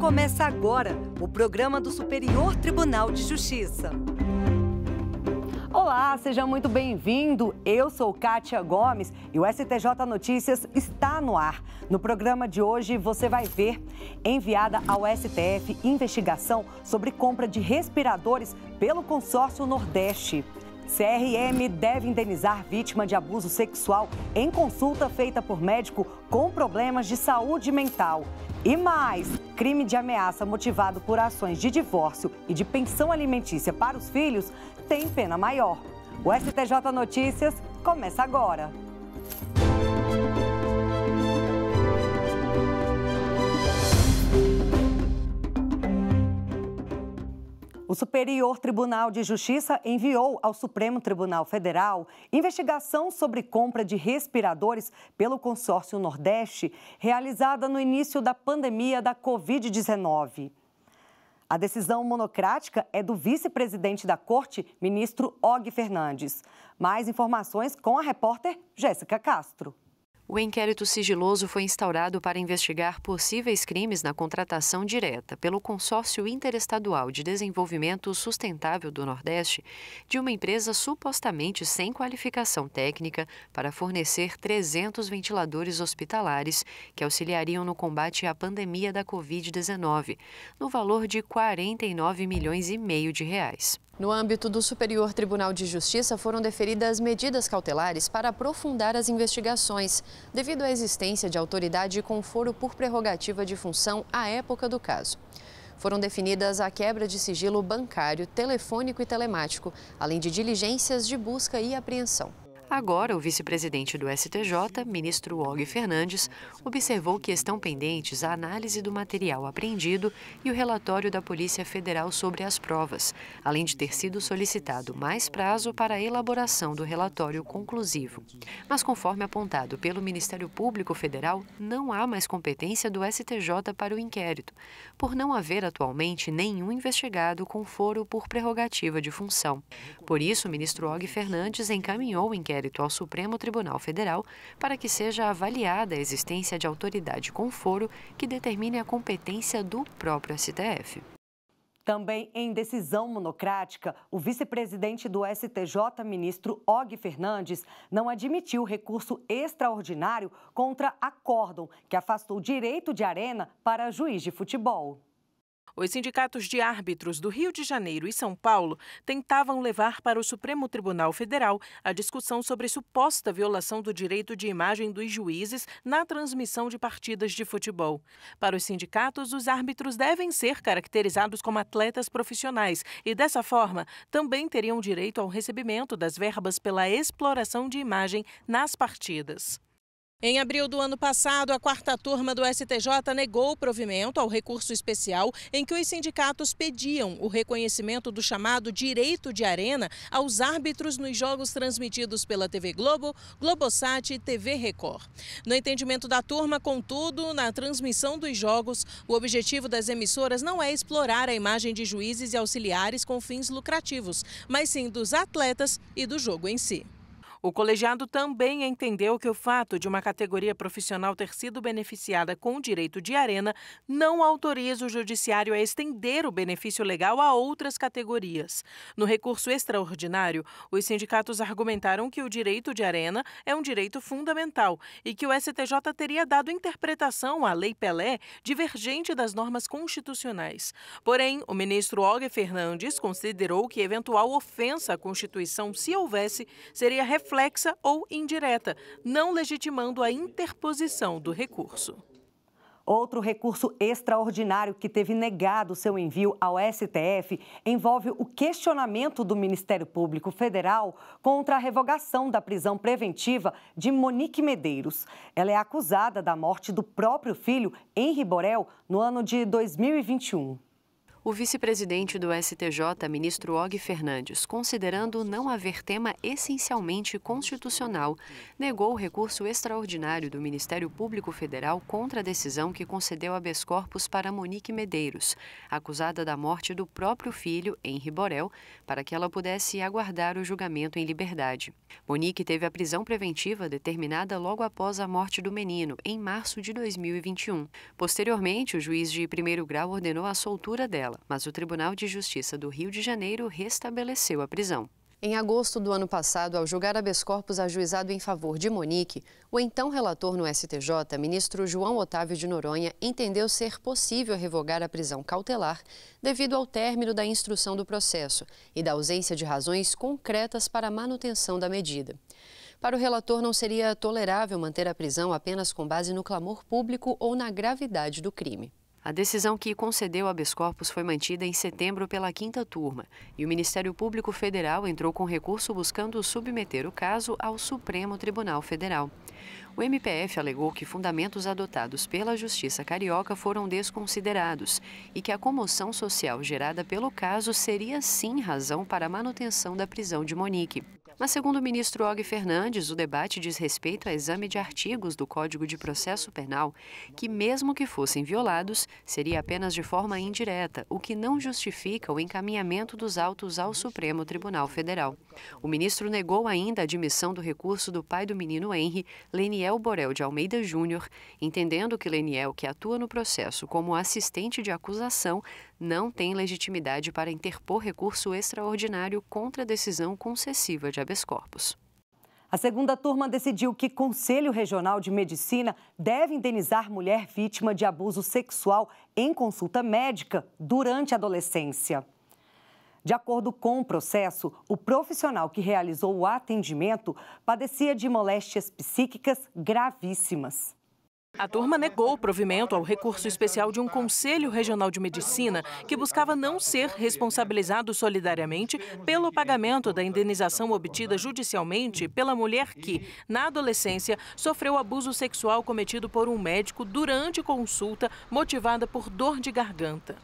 Começa agora o programa do Superior Tribunal de Justiça. Olá, seja muito bem-vindo. Eu sou Kátia Gomes e o STJ Notícias está no ar. No programa de hoje você vai ver enviada ao STF investigação sobre compra de respiradores pelo consórcio Nordeste. CRM deve indenizar vítima de abuso sexual em consulta feita por médico com problemas de saúde mental. E mais, crime de ameaça motivado por ações de divórcio e de pensão alimentícia para os filhos tem pena maior. O STJ Notícias começa agora. Superior Tribunal de Justiça enviou ao Supremo Tribunal Federal investigação sobre compra de respiradores pelo Consórcio Nordeste, realizada no início da pandemia da Covid-19. A decisão monocrática é do vice-presidente da Corte, ministro Og Fernandes. Mais informações com a repórter Jéssica Castro. O inquérito sigiloso foi instaurado para investigar possíveis crimes na contratação direta pelo Consórcio Interestadual de Desenvolvimento Sustentável do Nordeste de uma empresa supostamente sem qualificação técnica para fornecer 300 ventiladores hospitalares que auxiliariam no combate à pandemia da Covid-19, no valor de 49 milhões e meio de reais. No âmbito do Superior Tribunal de Justiça foram deferidas medidas cautelares para aprofundar as investigações devido à existência de autoridade com foro por prerrogativa de função à época do caso. Foram definidas a quebra de sigilo bancário, telefônico e telemático, além de diligências de busca e apreensão. Agora, o vice-presidente do STJ, ministro Og Fernandes, observou que estão pendentes a análise do material apreendido e o relatório da Polícia Federal sobre as provas, além de ter sido solicitado mais prazo para a elaboração do relatório conclusivo. Mas, conforme apontado pelo Ministério Público Federal, não há mais competência do STJ para o inquérito, por não haver atualmente nenhum investigado com foro por prerrogativa de função. Por isso, o ministro Og Fernandes encaminhou o inquérito inquérito ao Supremo Tribunal Federal para que seja avaliada a existência de autoridade com foro que determine a competência do próprio STF. Também em decisão monocrática, o vice-presidente do STJ, ministro Og Fernandes, não admitiu recurso extraordinário contra acórdão que afastou direito de arena para juiz de futebol. Os sindicatos de árbitros do Rio de Janeiro e São Paulo tentavam levar para o Supremo Tribunal Federal a discussão sobre suposta violação do direito de imagem dos juízes na transmissão de partidas de futebol. Para os sindicatos, os árbitros devem ser caracterizados como atletas profissionais e, dessa forma, também teriam direito ao recebimento das verbas pela exploração de imagem nas partidas. Em abril do ano passado, a quarta turma do STJ negou o provimento ao recurso especial em que os sindicatos pediam o reconhecimento do chamado direito de arena aos árbitros nos jogos transmitidos pela TV Globo, Globosat e TV Record. No entendimento da turma, contudo, na transmissão dos jogos, o objetivo das emissoras não é explorar a imagem de juízes e auxiliares com fins lucrativos, mas sim dos atletas e do jogo em si. O colegiado também entendeu que o fato de uma categoria profissional ter sido beneficiada com o direito de arena não autoriza o judiciário a estender o benefício legal a outras categorias. No recurso extraordinário, os sindicatos argumentaram que o direito de arena é um direito fundamental e que o STJ teria dado interpretação à Lei Pelé divergente das normas constitucionais. Porém, o ministro Olga Fernandes considerou que eventual ofensa à Constituição, se houvesse, seria refletida reflexa ou indireta, não legitimando a interposição do recurso. Outro recurso extraordinário que teve negado seu envio ao STF envolve o questionamento do Ministério Público Federal contra a revogação da prisão preventiva de Monique Medeiros. Ela é acusada da morte do próprio filho, Henri Borel, no ano de 2021. O vice-presidente do STJ, ministro Og Fernandes, considerando não haver tema essencialmente constitucional, negou o recurso extraordinário do Ministério Público Federal contra a decisão que concedeu habeas corpus para Monique Medeiros, acusada da morte do próprio filho, Henri Borel, para que ela pudesse aguardar o julgamento em liberdade. Monique teve a prisão preventiva determinada logo após a morte do menino, em março de 2021. Posteriormente, o juiz de primeiro grau ordenou a soltura dela dela, mas o Tribunal de Justiça do Rio de Janeiro restabeleceu a prisão. Em agosto do ano passado, ao julgar habeas corpus ajuizado em favor de Monique, o então relator no STJ, ministro João Otávio de Noronha, entendeu ser possível revogar a prisão cautelar devido ao término da instrução do processo e da ausência de razões concretas para a manutenção da medida. Para o relator, não seria tolerável manter a prisão apenas com base no clamor público ou na gravidade do crime. A decisão que concedeu habeas corpus foi mantida em setembro pela quinta turma e o Ministério Público Federal entrou com recurso buscando submeter o caso ao Supremo Tribunal Federal. O MPF alegou que fundamentos adotados pela Justiça Carioca foram desconsiderados e que a comoção social gerada pelo caso seria sim razão para a manutenção da prisão de Monique. Mas, segundo o ministro Og Fernandes, o debate diz respeito a exame de artigos do Código de Processo Penal que, mesmo que fossem violados, seria apenas de forma indireta, o que não justifica o encaminhamento dos autos ao Supremo Tribunal Federal. O ministro negou ainda a admissão do recurso do pai do menino Henry, Leniel Borel de Almeida Júnior, entendendo que Leniel, que atua no processo como assistente de acusação, não tem legitimidade para interpor recurso extraordinário contra a decisão concessiva de habeas corpus. A segunda turma decidiu que Conselho Regional de Medicina deve indenizar mulher vítima de abuso sexual em consulta médica durante a adolescência. De acordo com o processo, o profissional que realizou o atendimento padecia de moléstias psíquicas gravíssimas. A turma negou o provimento ao recurso especial de um Conselho Regional de Medicina que buscava não ser responsabilizado solidariamente pelo pagamento da indenização obtida judicialmente pela mulher que, na adolescência, sofreu abuso sexual cometido por um médico durante consulta motivada por dor de garganta.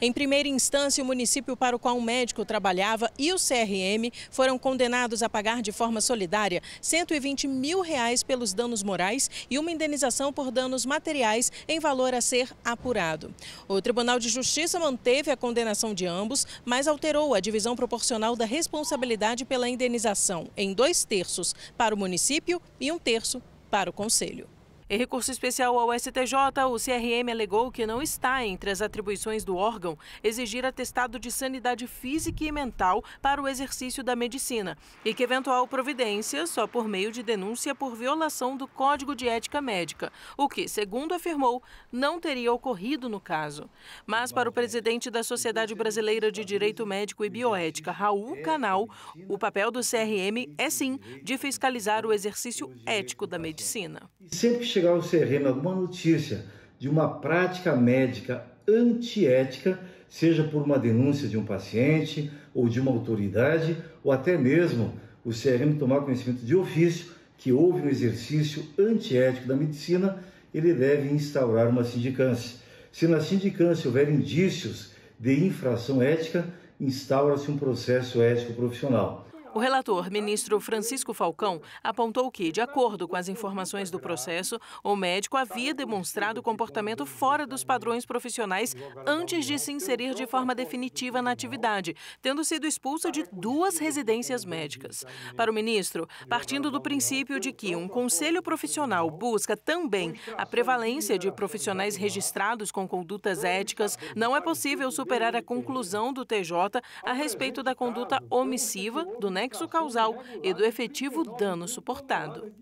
Em primeira instância, o município para o qual um médico trabalhava e o CRM foram condenados a pagar de forma solidária 120 mil reais pelos danos morais e uma indenização por danos materiais em valor a ser apurado. O Tribunal de Justiça manteve a condenação de ambos, mas alterou a divisão proporcional da responsabilidade pela indenização em dois terços para o município e um terço para o Conselho. Em recurso especial ao STJ, o CRM alegou que não está entre as atribuições do órgão exigir atestado de sanidade física e mental para o exercício da medicina e que eventual providência só por meio de denúncia por violação do Código de Ética Médica, o que, segundo afirmou, não teria ocorrido no caso. Mas para o presidente da Sociedade Brasileira de Direito Médico e Bioética, Raul Canal, o papel do CRM é sim de fiscalizar o exercício ético da medicina. Sempre chegar ao CRM alguma notícia de uma prática médica antiética, seja por uma denúncia de um paciente ou de uma autoridade, ou até mesmo o CRM tomar conhecimento de ofício que houve um exercício antiético da medicina, ele deve instaurar uma sindicância. Se na sindicância houver indícios de infração ética, instaura-se um processo ético profissional. O relator, ministro Francisco Falcão, apontou que, de acordo com as informações do processo, o médico havia demonstrado comportamento fora dos padrões profissionais antes de se inserir de forma definitiva na atividade, tendo sido expulso de duas residências médicas. Para o ministro, partindo do princípio de que um conselho profissional busca também a prevalência de profissionais registrados com condutas éticas, não é possível superar a conclusão do TJ a respeito da conduta omissiva do nexo causal e do efetivo dano suportado.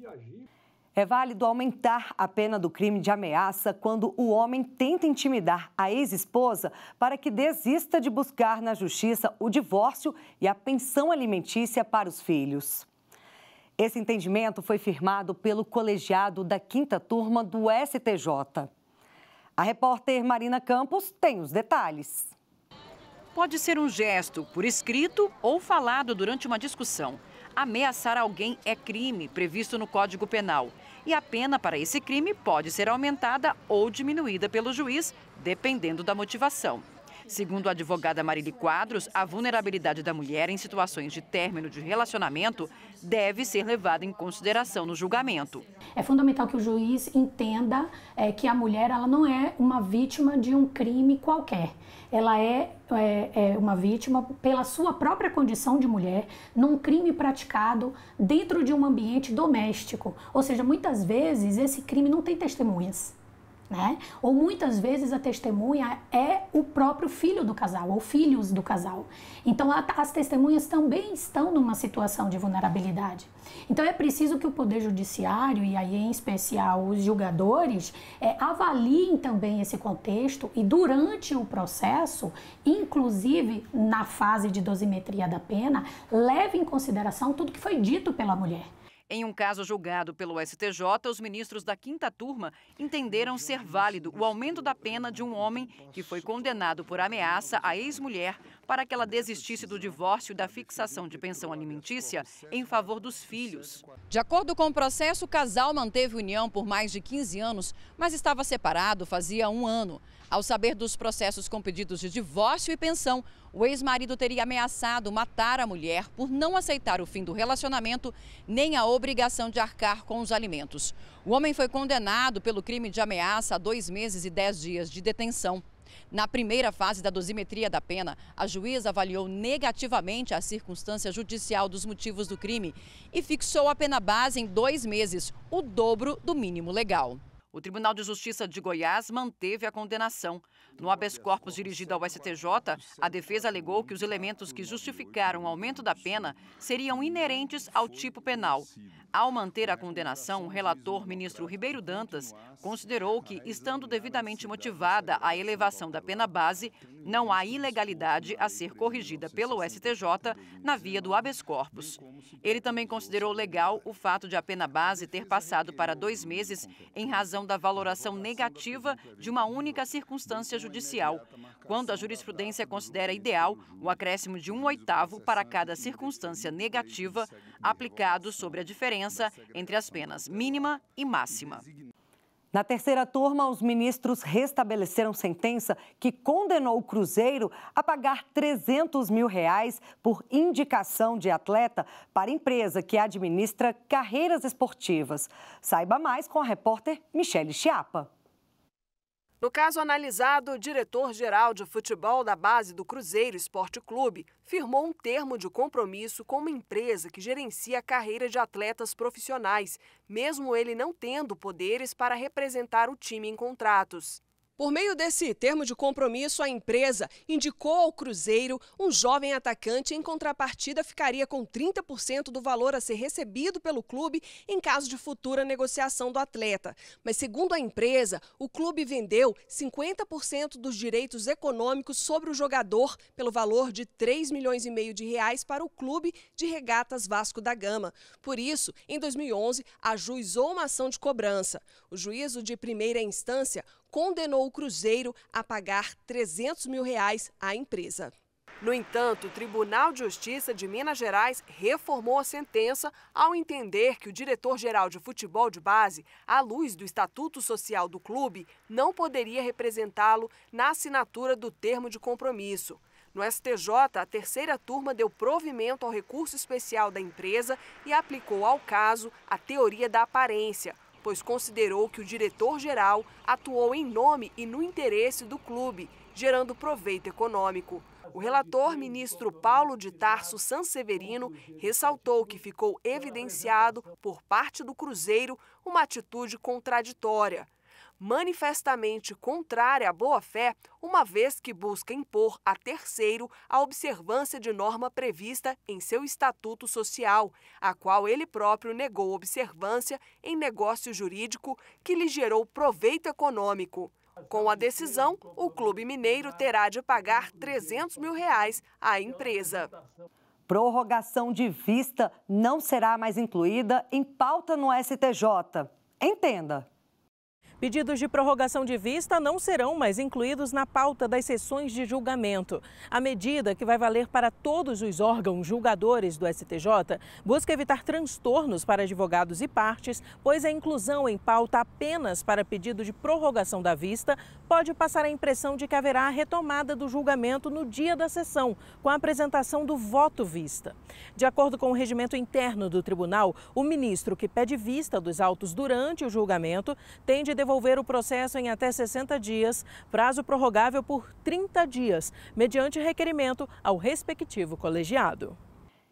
É válido aumentar a pena do crime de ameaça quando o homem tenta intimidar a ex-esposa para que desista de buscar na justiça o divórcio e a pensão alimentícia para os filhos. Esse entendimento foi firmado pelo colegiado da quinta turma do STJ. A repórter Marina Campos tem os detalhes pode ser um gesto, por escrito ou falado durante uma discussão. Ameaçar alguém é crime, previsto no Código Penal. E a pena para esse crime pode ser aumentada ou diminuída pelo juiz, dependendo da motivação. Segundo a advogada Marili Quadros, a vulnerabilidade da mulher em situações de término de relacionamento deve ser levada em consideração no julgamento. É fundamental que o juiz entenda é, que a mulher ela não é uma vítima de um crime qualquer. Ela é, é, é uma vítima pela sua própria condição de mulher num crime praticado dentro de um ambiente doméstico. Ou seja, muitas vezes esse crime não tem testemunhas. Né? Ou muitas vezes a testemunha é o próprio filho do casal ou filhos do casal. Então as testemunhas também estão numa situação de vulnerabilidade. Então é preciso que o poder judiciário e aí em especial os julgadores é, avaliem também esse contexto e durante o processo, inclusive na fase de dosimetria da pena, leve em consideração tudo que foi dito pela mulher. Em um caso julgado pelo STJ, os ministros da quinta turma entenderam ser válido o aumento da pena de um homem que foi condenado por ameaça à ex-mulher para que ela desistisse do divórcio e da fixação de pensão alimentícia em favor dos filhos. De acordo com o processo, o casal manteve união por mais de 15 anos, mas estava separado fazia um ano. Ao saber dos processos com pedidos de divórcio e pensão, o ex-marido teria ameaçado matar a mulher por não aceitar o fim do relacionamento nem a obrigação de arcar com os alimentos. O homem foi condenado pelo crime de ameaça a dois meses e dez dias de detenção. Na primeira fase da dosimetria da pena, a juíza avaliou negativamente a circunstância judicial dos motivos do crime e fixou a pena base em dois meses, o dobro do mínimo legal. O Tribunal de Justiça de Goiás manteve a condenação. No habeas corpus dirigido ao STJ, a defesa alegou que os elementos que justificaram o aumento da pena seriam inerentes ao tipo penal. Ao manter a condenação, o relator, ministro Ribeiro Dantas, considerou que, estando devidamente motivada a elevação da pena base, não há ilegalidade a ser corrigida pelo STJ na via do habeas corpus. Ele também considerou legal o fato de a pena base ter passado para dois meses em razão da valoração negativa de uma única circunstância judicial, quando a jurisprudência considera ideal o acréscimo de um oitavo para cada circunstância negativa aplicado sobre a diferença entre as penas mínima e máxima. Na terceira turma, os ministros restabeleceram sentença que condenou o Cruzeiro a pagar 300 mil reais por indicação de atleta para empresa que administra carreiras esportivas. Saiba mais com a repórter Michele Chiapa. No caso analisado, o diretor-geral de futebol da base do Cruzeiro Esporte Clube firmou um termo de compromisso com uma empresa que gerencia a carreira de atletas profissionais, mesmo ele não tendo poderes para representar o time em contratos. Por meio desse termo de compromisso, a empresa indicou ao Cruzeiro um jovem atacante em contrapartida ficaria com 30% do valor a ser recebido pelo clube em caso de futura negociação do atleta. Mas, segundo a empresa, o clube vendeu 50% dos direitos econômicos sobre o jogador pelo valor de 3 milhões e meio de reais para o clube de regatas Vasco da Gama. Por isso, em 2011, ajuizou uma ação de cobrança. O juízo de primeira instância condenou o Cruzeiro a pagar 300 mil reais à empresa. No entanto, o Tribunal de Justiça de Minas Gerais reformou a sentença ao entender que o diretor-geral de futebol de base, à luz do estatuto social do clube, não poderia representá-lo na assinatura do termo de compromisso. No STJ, a terceira turma deu provimento ao recurso especial da empresa e aplicou ao caso a teoria da aparência pois considerou que o diretor-geral atuou em nome e no interesse do clube, gerando proveito econômico. O relator, ministro Paulo de Tarso Sanseverino, ressaltou que ficou evidenciado, por parte do Cruzeiro, uma atitude contraditória manifestamente contrária à boa-fé, uma vez que busca impor a terceiro a observância de norma prevista em seu estatuto social, a qual ele próprio negou observância em negócio jurídico que lhe gerou proveito econômico. Com a decisão, o Clube Mineiro terá de pagar 300 mil reais à empresa. Prorrogação de vista não será mais incluída em pauta no STJ. Entenda. Pedidos de prorrogação de vista não serão mais incluídos na pauta das sessões de julgamento. A medida, que vai valer para todos os órgãos julgadores do STJ, busca evitar transtornos para advogados e partes, pois a inclusão em pauta apenas para pedido de prorrogação da vista pode passar a impressão de que haverá a retomada do julgamento no dia da sessão, com a apresentação do voto vista. De acordo com o regimento interno do tribunal, o ministro que pede vista dos autos durante o julgamento tem de devolver o processo em até 60 dias, prazo prorrogável por 30 dias, mediante requerimento ao respectivo colegiado.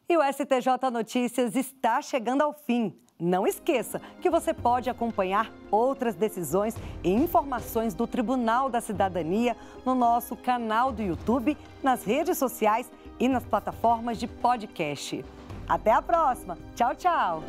E o STJ Notícias está chegando ao fim. Não esqueça que você pode acompanhar outras decisões e informações do Tribunal da Cidadania no nosso canal do YouTube, nas redes sociais e nas plataformas de podcast. Até a próxima. Tchau, tchau.